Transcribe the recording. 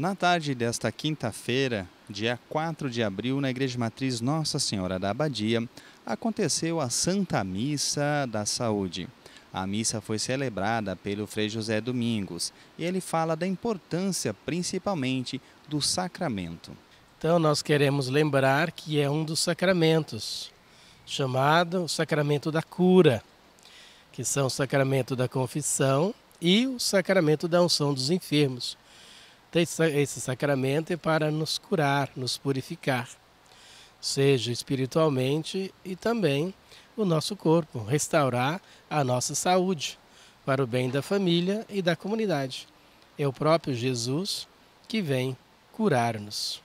Na tarde desta quinta-feira, dia 4 de abril, na Igreja Matriz Nossa Senhora da Abadia, aconteceu a Santa Missa da Saúde. A missa foi celebrada pelo Frei José Domingos e ele fala da importância, principalmente, do sacramento. Então, nós queremos lembrar que é um dos sacramentos, chamado o sacramento da cura, que são o sacramento da confissão e o sacramento da unção dos enfermos esse sacramento é para nos curar, nos purificar, seja espiritualmente e também o nosso corpo, restaurar a nossa saúde para o bem da família e da comunidade. É o próprio Jesus que vem curar-nos.